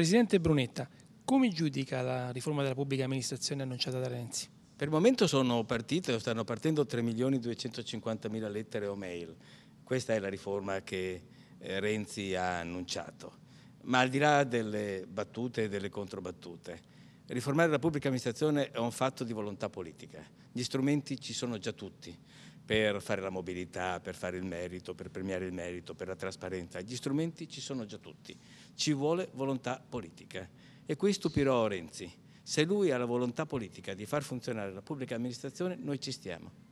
Presidente Brunetta, come giudica la riforma della pubblica amministrazione annunciata da Renzi? Per il momento sono partite, stanno partendo 3.250.000 lettere o mail. Questa è la riforma che eh, Renzi ha annunciato. Ma al di là delle battute e delle controbattute, riformare la pubblica amministrazione è un fatto di volontà politica. Gli strumenti ci sono già tutti per fare la mobilità, per fare il merito, per premiare il merito, per la trasparenza. Gli strumenti ci sono già tutti, ci vuole volontà politica. E qui stupirò Renzi. Se lui ha la volontà politica di far funzionare la pubblica amministrazione, noi ci stiamo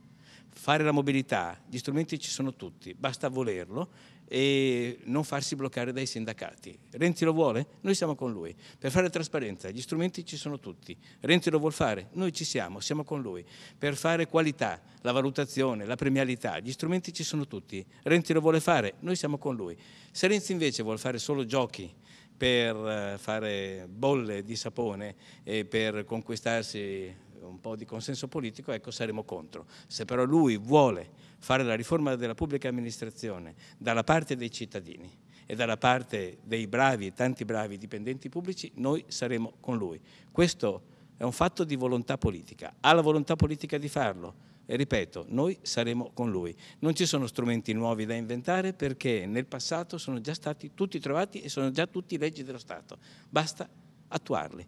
fare la mobilità, gli strumenti ci sono tutti, basta volerlo e non farsi bloccare dai sindacati. Renzi lo vuole? Noi siamo con lui. Per fare trasparenza, gli strumenti ci sono tutti. Renzi lo vuole fare? Noi ci siamo, siamo con lui. Per fare qualità, la valutazione, la premialità, gli strumenti ci sono tutti. Renzi lo vuole fare? Noi siamo con lui. Se Renzi invece vuole fare solo giochi, per eh, fare bolle di sapone e per conquistarsi po' di consenso politico, ecco saremo contro. Se però lui vuole fare la riforma della pubblica amministrazione dalla parte dei cittadini e dalla parte dei bravi, tanti bravi dipendenti pubblici, noi saremo con lui. Questo è un fatto di volontà politica, ha la volontà politica di farlo e ripeto, noi saremo con lui. Non ci sono strumenti nuovi da inventare perché nel passato sono già stati tutti trovati e sono già tutti leggi dello Stato, basta attuarli.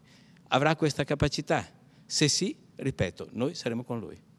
Avrà questa capacità? Se sì, ripeto, noi saremo con lui.